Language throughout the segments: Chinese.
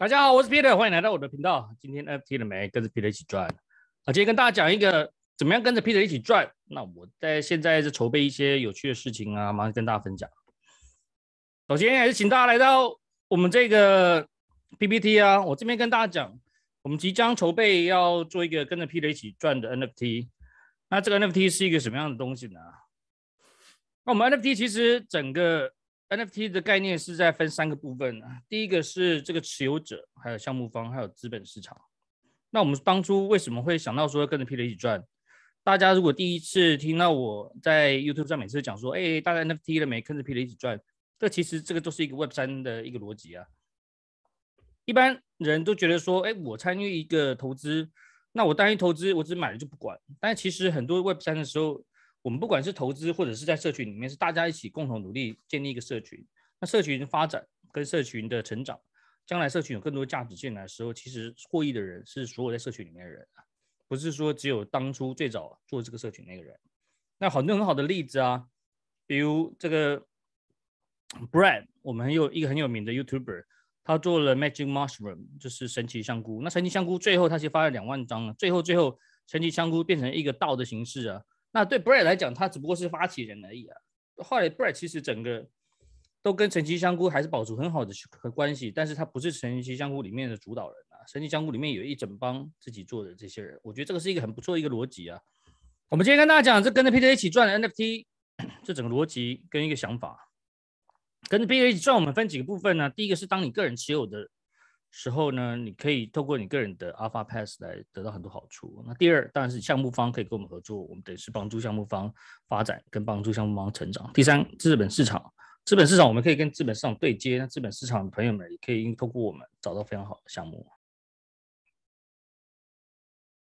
大家好，我是 Peter，欢迎来到我的频道。今天 NFT 了没？跟着 Peter 一起转啊！今天跟大家讲一个怎么样跟着 Peter 一起转。那我在现在在筹备一些有趣的事情啊，马上跟大家分享。首先还是请大家来到我们这个 PPT 啊，我这边跟大家讲，我们即将筹备要做一个跟着 Peter 一起转的 NFT。那这个 NFT 是一个什么样的东西呢？那我们 NFT 其实整个。NFT 的概念是在分三个部分啊，第一个是这个持有者，还有项目方，还有资本市场。那我们当初为什么会想到说跟着 P r 一起赚？大家如果第一次听到我在 YouTube 上每次讲说，哎，大家 NFT 了没？跟着 P r 一起赚，这其实这个都是一个 Web 三的一个逻辑啊。一般人都觉得说，哎，我参与一个投资，那我单一投资，我只买了就不管。但其实很多 Web 三的时候。我们不管是投资，或者是在社群里面，是大家一起共同努力建立一个社群。那社群发展跟社群的成长，将来社群有更多价值进来的时候，其实获益的人是所有在社群里面的人不是说只有当初最早做这个社群那个人。那很多很好的例子啊，比如这个 Brad，我们很有一个很有名的 YouTuber，他做了 Magic Mushroom，就是神奇香菇。那神奇香菇最后他其实发了两万张了，最后最后神奇香菇变成一个道的形式啊。那对 b r e t t 来讲，他只不过是发起人而已啊。后来 b r e t t 其实整个都跟神奇香菇还是保持很好的关系，但是他不是神奇香菇里面的主导人啊。神奇香菇里面有一整帮自己做的这些人，我觉得这个是一个很不错的一个逻辑啊。我们今天跟大家讲，这跟着 p e r 一起赚的 NFT，这整个逻辑跟一个想法，跟着 p e r 一起赚，我们分几个部分呢？第一个是当你个人持有的。时候呢，你可以透过你个人的 Alpha Pass 来得到很多好处。那第二，当然是项目方可以跟我们合作，我们等于是帮助项目方发展，跟帮助项目方成长。第三，资本市场，资本市场我们可以跟资本市场对接，那资本市场的朋友们也可以通过我们找到非常好的项目。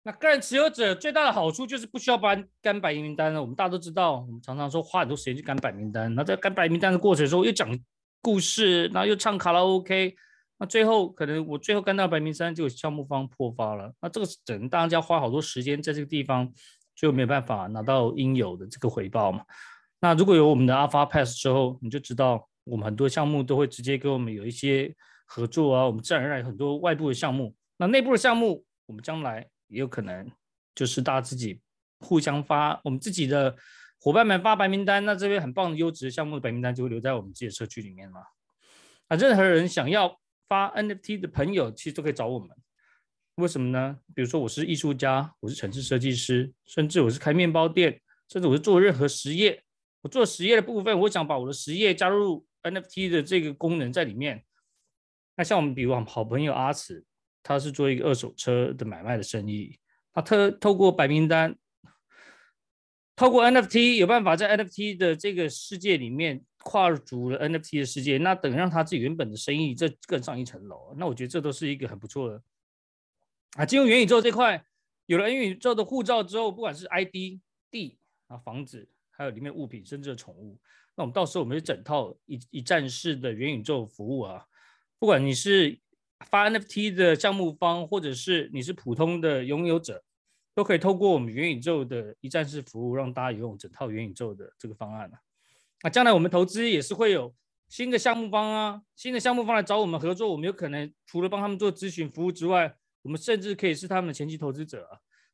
那个人持有者最大的好处就是不需要搬干白名单了。我们大家都知道，我们常常说花很多时间去干白名单，那在干白名单的过程中候又讲故事，然后又唱卡拉 OK。那最后可能我最后干到白名山，就项目方破发了，那这个能大家花好多时间在这个地方，就没有办法拿到应有的这个回报嘛。那如果有我们的 Alpha Pass 之后，你就知道我们很多项目都会直接跟我们有一些合作啊，我们自然而然很多外部的项目，那内部的项目我们将来也有可能就是大家自己互相发我们自己的伙伴们发白名单，那这边很棒的优质项目的白名单就会留在我们自己的社区里面嘛。啊，任何人想要。发 NFT 的朋友其实都可以找我们，为什么呢？比如说我是艺术家，我是城市设计师，甚至我是开面包店，甚至我是做任何实业，我做实业的部分，我想把我的实业加入 NFT 的这个功能在里面。那像我们比如我们好朋友阿慈，他是做一个二手车的买卖的生意，他透透过白名单，透过 NFT 有办法在 NFT 的这个世界里面。跨入足了 NFT 的世界，那等于让他自己原本的生意再更上一层楼。那我觉得这都是一个很不错的啊。进入元宇宙这块，有了元宇宙的护照之后，不管是 ID、地啊、房子，还有里面物品，甚至宠物，那我们到时候我们是整套一一站式的元宇宙服务啊，不管你是发 NFT 的项目方，或者是你是普通的拥有者，都可以透过我们元宇宙的一站式服务，让大家用整套元宇宙的这个方案了。啊，将来我们投资也是会有新的项目方啊，新的项目方来找我们合作，我们有可能除了帮他们做咨询服务之外，我们甚至可以是他们的前期投资者。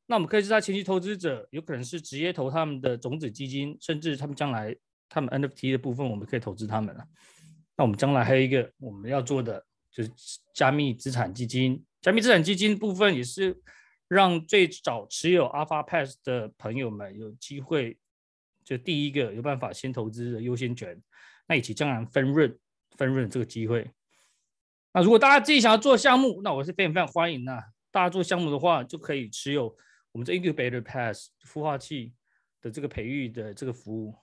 那我们可以是他前期投资者，有可能是直接投他们的种子基金，甚至他们将来他们 NFT 的部分，我们可以投资他们了。那我们将来还有一个我们要做的就是加密资产基金，加密资产基金部分也是让最早持有 Alpha Pass 的朋友们有机会。就第一个有办法先投资的优先权，那以及将来分润分润这个机会。那如果大家自己想要做项目，那我是非常非常欢迎的。大家做项目的话，就可以持有我们这 incubator pass 孵化器的这个培育的这个服务。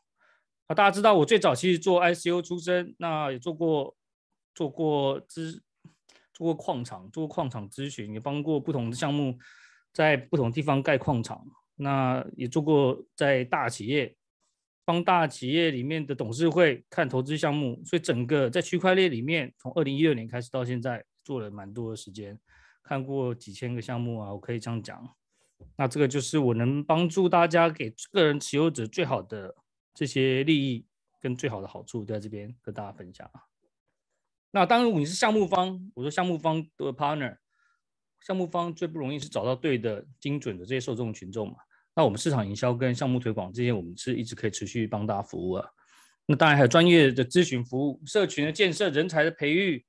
啊，大家知道我最早其实做 I C U 出身，那也做过做过资做过矿场，做过矿场咨询，也帮过不同的项目在不同地方盖矿场。那也做过在大企业。帮大企业里面的董事会看投资项目，所以整个在区块链里面，从二零一六年开始到现在做了蛮多的时间，看过几千个项目啊，我可以这样讲。那这个就是我能帮助大家给个人持有者最好的这些利益跟最好的好处，在这边跟大家分享啊。那当然，你是项目方，我说项目方的 partner，项目方最不容易是找到对的精准的这些受众群众嘛。那我们市场营销跟项目推广这些，我们是一直可以持续帮大家服务啊。那当然还有专业的咨询服务、社群的建设、人才的培育。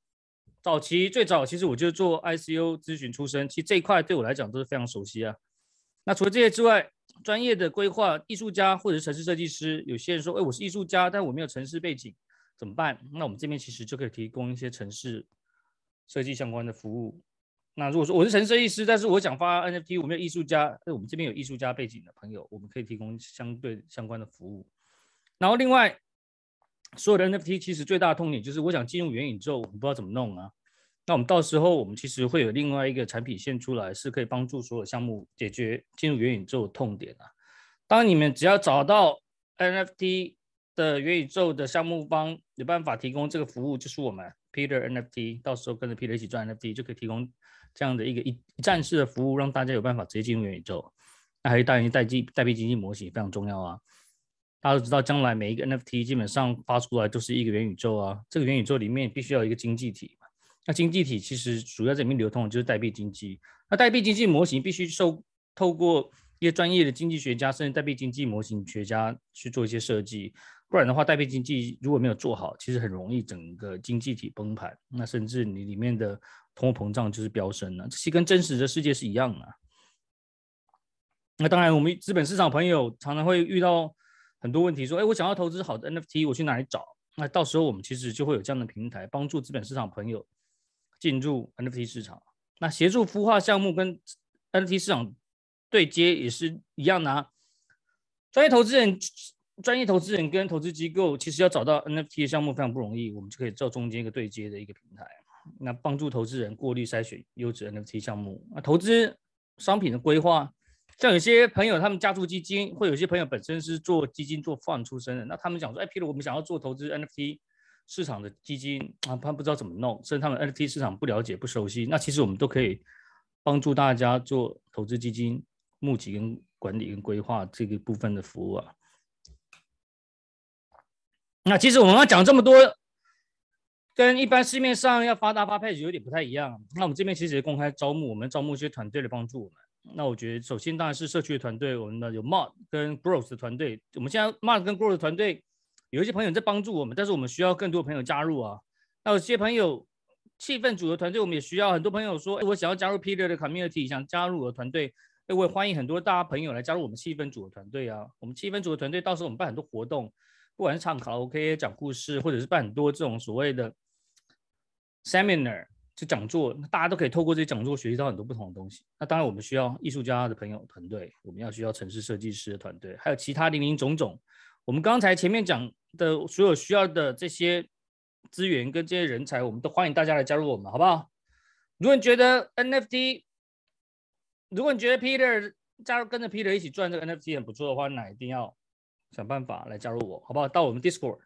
早期最早其实我就做 ICU 咨询出身，其实这一块对我来讲都是非常熟悉啊。那除了这些之外，专业的规划艺术家或者城市设计师，有些人说：“哎，我是艺术家，但我没有城市背景，怎么办？”那我们这边其实就可以提供一些城市设计相关的服务。那如果说我是陈设计师，但是我想发 NFT，我没有艺术家，那我们这边有艺术家背景的朋友，我们可以提供相对相关的服务。然后另外，所有的 NFT 其实最大的痛点就是我想进入元宇宙，我们不知道怎么弄啊。那我们到时候我们其实会有另外一个产品线出来，是可以帮助所有项目解决进入元宇宙的痛点啊。当你们只要找到 NFT 的元宇宙的项目方，有办法提供这个服务，就是我们 Peter NFT，到时候跟着 Peter 一起赚 NFT 就可以提供。这样的一个一一站式的服务，让大家有办法直接进入元宇宙。那还有代型代币代币经济模型非常重要啊！大家都知道，将来每一个 NFT 基本上发出来都是一个元宇宙啊。这个元宇宙里面必须要一个经济体嘛。那经济体其实主要在里面流通的就是代币经济。那代币经济模型必须受透过一些专业的经济学家，甚至代币经济模型学家去做一些设计。不然的话，代币经济如果没有做好，其实很容易整个经济体崩盘。那甚至你里面的。通货膨胀就是飙升了，这些跟真实的世界是一样的。那当然，我们资本市场朋友常常会遇到很多问题，说：“哎，我想要投资好的 NFT，我去哪里找？”那到时候我们其实就会有这样的平台，帮助资本市场朋友进入 NFT 市场，那协助孵化项目跟 NFT 市场对接也是一样的。专业投资人、专业投资人跟投资机构其实要找到 NFT 的项目非常不容易，我们就可以做中间一个对接的一个平台。那帮助投资人过滤筛选优质 NFT 项目，啊，投资商品的规划，像有些朋友他们加入基金，或有些朋友本身是做基金做 fund 出身的，那他们讲说，哎，譬如我们想要做投资 NFT 市场的基金啊，他们不知道怎么弄，甚至他们 NFT 市场不了解不熟悉，那其实我们都可以帮助大家做投资基金募集跟管理跟规划这个部分的服务啊。那其实我们刚讲这么多。跟一般市面上要发大发配就有点不太一样。那我们这边其实公开招募，我们招募一些团队来帮助我们。那我觉得，首先当然是社区的团队，我们的有 Mark 跟 Growth 的团队。我们现在 Mark 跟 Growth 团队有一些朋友在帮助我们，但是我们需要更多朋友加入啊。那有些朋友气氛组的团队，我们也需要很多朋友说，我想要加入 Peer t 的 Community，想加入我的团队。哎，我也欢迎很多大家朋友来加入我们气氛组的团队啊。我们气氛组的团队到时候我们办很多活动。不管是唱卡拉 OK、讲故事，或者是办很多这种所谓的 seminar，就讲座，大家都可以透过这些讲座学习到很多不同的东西。那当然，我们需要艺术家的朋友团队，我们要需要城市设计师的团队，还有其他零零总总。我们刚才前面讲的所有需要的这些资源跟这些人才，我们都欢迎大家来加入我们，好不好？如果你觉得 NFT，如果你觉得 Peter 加入跟着 Peter 一起赚这个 NFT 很不错的话，那一定要。想办法来加入我，好不好？到我们 Discord，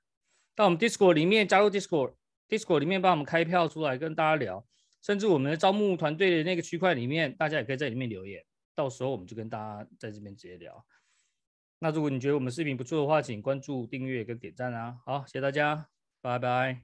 到我们 Discord 里面加入 Discord，Discord 里面帮我们开票出来跟大家聊，甚至我们的招募团队的那个区块里面，大家也可以在里面留言，到时候我们就跟大家在这边直接聊。那如果你觉得我们视频不错的话，请关注、订阅跟点赞啊！好，谢谢大家，拜拜。